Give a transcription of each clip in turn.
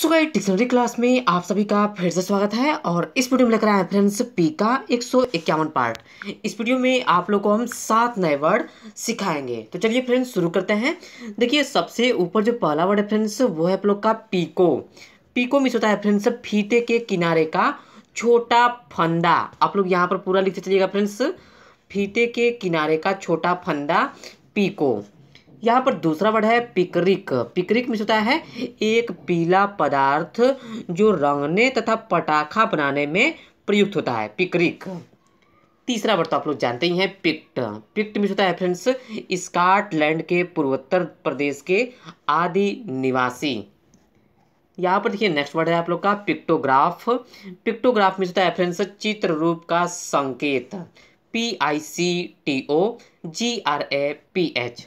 so guys dictionary class में आप सभी का फिर से स्वागत है और इस वीडियो में लेकर आए हैं फ्रेंड्स पी का एक सौ इक्यावन पार्ट इस वीडियो में आप लोग को हम सात नए वर्ड सिखाएंगे तो चलिए फ्रेंड्स शुरू करते हैं देखिए सबसे ऊपर जो पहला वर्ड है फ्रेंड्स वो है आप लोग का पीको पीको मिस होता है फ्रेंड्स फीते के किनारे का छोटा फंदा आप लोग यहाँ पर पूरा लिखते चलिएगा फ्रेंड्स फीते के किनारे का छोटा फंदा पीको यहाँ पर दूसरा वर्ड है पिकरिक पिकरिक में होता है एक पीला पदार्थ जो रंगने तथा पटाखा बनाने में प्रयुक्त होता है पिकरिक तीसरा वर्ड तो आप लोग जानते ही हैं पिक्ट पिक्ट में होता है फ्रेंड्स स्कॉटलैंड के पूर्वोत्तर प्रदेश के आदि निवासी यहाँ पर देखिए नेक्स्ट वर्ड है आप लोग का पिक्टोग्राफ पिक्टोग्राफ में होता है फ्रेंड्स चित्र रूप का संकेत P I C T O G R A P H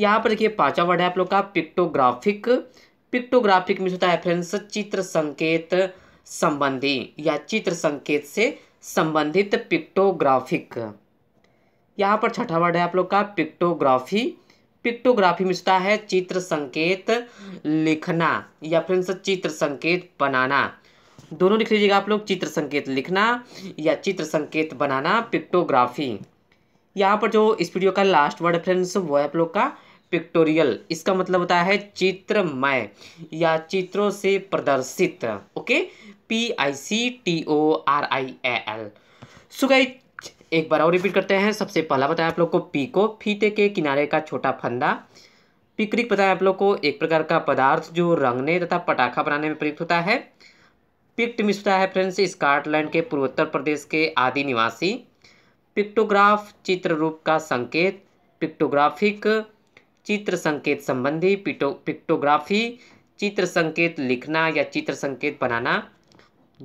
यहाँ पर देखिए पांचवा वर्ड है आप लोग का पिक्टोग्राफिक पिक्टोग्राफिक मीन होता है फ्रेंड्स चित्र संकेत संबंधी या चित्र संकेत से संबंधित पिक्टोग्राफिक यहाँ पर छठा वर्ड है आप लोग का पिक्टोग्राफी पिक्टोग्राफी में होता है चित्र संकेत लिखना या फ्रेंड्स चित्र संकेत बनाना दोनों लिख लीजिएगा आप लोग चित्र संकेत लिखना या चित्र संकेत बनाना पिक्टोग्राफी यहाँ पर जो इस वीडियो का लास्ट वर्ड फ्रेंड्स वो है आप लोग का पिक्टोरियल इसका मतलब होता है चित्रमय या चित्रों से प्रदर्शित okay P I C T O R I A L so एक बार और रिपीट करते हैं सबसे पहला बताया आप लोग को को फीते के किनारे का छोटा फंदा पिकरिक बताया आप लोग को एक प्रकार का पदार्थ जो रंगने तथा पटाखा बनाने में प्रयुक्त होता है पिक्ट मिस होता है फ्रेंड्स स्कॉटलैंड के पूर्वोत्तर प्रदेश के आदि निवासी पिक्टोग्राफ चित्र रूप का संकेत पिक्टोग्राफिक चित्र संकेत संबंधी पिटो पिक्टोग्राफी चित्र संकेत लिखना या चित्र संकेत बनाना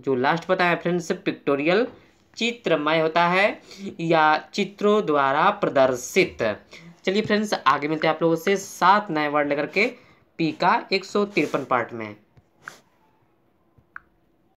जो लास्ट बताया फ्रेंड्स पिक्टोरियल चित्रमय होता है या चित्रों द्वारा प्रदर्शित चलिए फ्रेंड्स आगे मिलते हैं आप लोगों से सात नए वर्ड लेकर के पी का एक सौ तिरपन पार्ट में